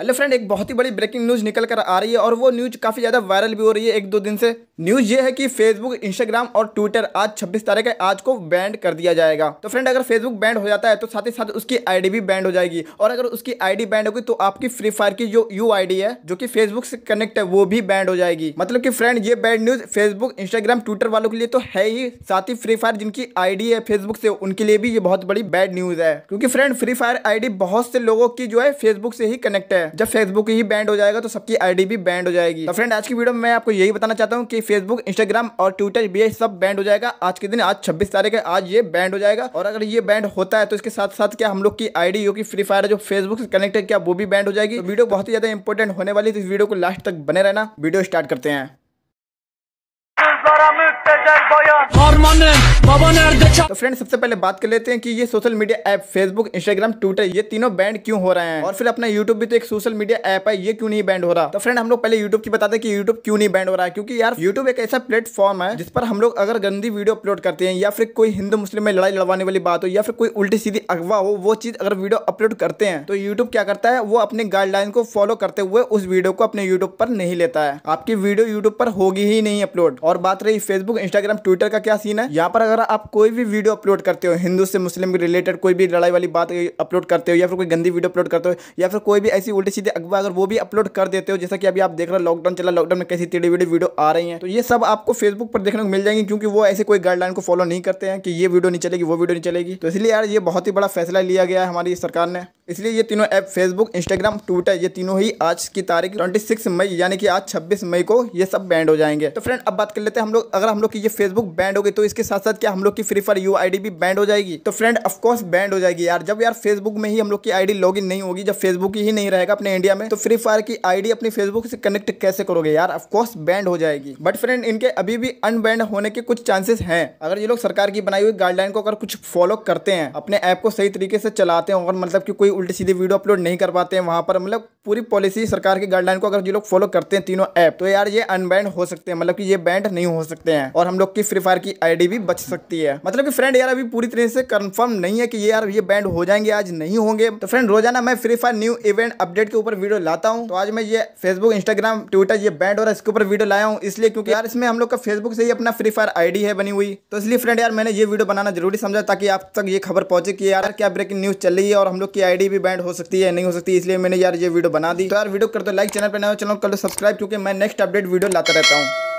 hello friend एक बहुत ही बड़ी ब्रेकिंग न्यूज निकल कर आ रही है और वो न्यूज काफी ज्यादा वायरल भी हो रही है एक दो दिन से न्यूज ये है कि फेसबुक इंस्टाग्राम और ट्विटर आज 26 तारीख है आज को बैंड कर दिया जाएगा तो फ्रेंड अगर फेसबुक बैंड हो जाता है तो साथ ही साथ उसकी आईडी भी बैंड हो जाएगी और अगर उसकी आईडी बैंड होगी तो आपकी फ्री फायर की जो यू आई है जो की फेसबुक से कनेक्ट है वो भी बैंड हो जाएगी मतलब की फ्रेंड ये bad news Facebook Instagram Twitter वालों के लिए तो है ही साथ ही फ्री फायर जिनकी आईडी है फेसबुक से उनके लिए भी ये बहुत बड़ी बैड न्यूज है क्योंकि फ्रेंड फ्री फायर आई बहुत से लोगों की जो है फेसबुक से ही कनेक्ट है है जब फेसबुक ही बैंड हो जाएगा तो सबकी आईडी भी बैंड हो जाएगी तो फ्रेंड आज की वीडियो में मैं आपको यही बताना चाहता हूँ कि फेसबुक इंस्टाग्राम और ट्विटर भी सब बैंड हो जाएगा आज के दिन आज छब्बीस तारीख है आज ये बैंड हो जाएगा और अगर ये बैंड होता है तो इसके साथ साथ क्या हम लोग की आईडी जो फ्री फायर जो फेसबुक से कनेक्ट है क्या वो भी बैंड हो जाएगी वीडियो तो बहुत ही ज्यादा इंपॉर्टेंट होने वाली तो इस वीडियो को लास्ट तक बने रहना वीडियो स्टार्ट करते हैं तो फ्रेंड सबसे पहले बात कर लेते हैं कि ये social media app Facebook Instagram Twitter ये तीनों बैंड क्यों हो रहे हैं और फिर अपना यूट्यूब भी तो एक सोशल मीडिया ऐप है ये क्यों नहीं बैंड हो रहा तो फ्रेंड हम लोग पहले यूट्यूब की बताते हैं कि यूट्यूब क्यों नहीं बैंड हो रहा है क्योंकि यार यूट्यूब एक ऐसा प्लेटफॉर्म है जिस पर हम लोग अगर गंदी वीडियो अपलोड करते हैं या फिर कोई हिंदू मुस्लिम में लड़ाई लड़वाने वाली बात हो या फिर कोई उल्टी सीधी अगवा हो वो चीज अगर वीडियो अपलोड करते हैं तो यूट्यूब क्या करता है वो अपने गाइडलाइन को फॉलो करते हुए उस वीडियो को अपने यूट्यूब पर नहीं लेता है आपकी वीडियो यूट्यूब पर होगी ही नहीं अपलोड और बात रही फेसबुक फेसबुक इंस्टाग्राम ट्विटर का क्या सीन है यहाँ पर अगर आप कोई भी वीडियो अपलोड करते हो हिंदू से मुस्लिम के रिलेटेड कोई भी लड़ाई वाली बात अपलोड करते हो या फिर कोई गंदी वीडियो अपलोड करते हो या फिर कोई भी ऐसी उल्टी सीधे अगवा अगर वो भी अपलोड कर देते हो जैसा कि अभी आप देख रहे हो लॉकडाउन चला लॉकडाउन में कैसी टेढ़ी वीडियो वीडियो आ रही है तो ये सब आपको फेसबुक पर देखने को मिल जाएंगी क्योंकि वो ऐसे कोई गाइडलाइन को फॉलो नहीं करते हैं कि ये वीडियो नहीं चलेगी वो वीडियो नहीं चलेगी तो इसलिए यार ये बहुत ही बड़ा फैसला लिया गया है हमारी सरकार ने इसलिए ये तीनों ऐप फेसबुक इंस्टाग्राम ट्विटर ये तीनों ही आज की तारीख ट्वेंटी मई यानी कि आज छब्बीस मई को ये सब बैंड हो जाएंगे तो फ्रेंड अब बात कर लेते हैं हम लोग अगर हम लोग की ये फेसबुक बैंड हो गई तो इसके साथ साथ क्या हम लोग की फ्री फायर यू आई भी बैंड हो जाएगी तो फ्रेंड ऑफकोर्स बैंड हो जाएगी यार जब यार फेसबुक में ही हम लोग की आईडी लॉगिन नहीं होगी जब फेसबुक ही नहीं रहेगा अपने इंडिया में तो फ्री फायर की आईडी अपने फेसबुक से कनेक्ट कैसे करोगे यार ऑफकोर्स बैंड हो जाएगी बट फ्रेंड इनके अभी भी अनबैंड होने के कुछ चांसेस हैं अगर ये लोग सरकार की बनाई हुई गाइडलाइन को अगर कुछ फॉलो करते हैं अपने ऐप को सही तरीके से चलाते हैं और मतलब की कोई उल्टी सीधी वीडियो अपलोड नहीं कर पाते हैं वहां पर मतलब पूरी पॉलिसी सरकार की गाइडलाइन को अगर जो लोग फॉलो करते हैं तीनों ऐप तो यार ये अनबैंड हो सकते हैं मतलब कि ये बैंड नहीं हो सकते हैं और हम लोग की फ्री फायर की आईडी भी बच सकती है मतलब कि फ्रेंड यार अभी पूरी तरह से कंफर्म नहीं है कि ये यार ये बैंड हो जाएंगे आज नहीं होंगे तो फ्रेंड रोजाना मैं Free Fire new event update के ऊपर वीडियो लाता हूँ तो आज मैं ये फेसबुक इंस्टाग्राम ट्विटर ये बैंड और इसके ऊपर वीडियो लाया हूँ इसलिए क्योंकि यार इसमें हम लोग का फेसबुक से ही अपना फ्री फायर आईडी है बनी हुई तो इसलिए फ्रेंड यार मैंने ये वीडियो बनाना जरूरी समझा ताकि आप तक ये खबर पहुंचे कि यार क्या ब्रेकिंग न्यूज चल रही है और हम लोग की आईडी भी बैंड हो सकती है नहीं हो सकती इसलिए मैंने यार ये वीडियो बना दी तो यार वीडियो कर दो लाइक चैनल पर नया चैनल कर दो सब्सक्राइब क्योंकि मैं नेक्स्ट अपडेट वीडियो लाता रहता हूँ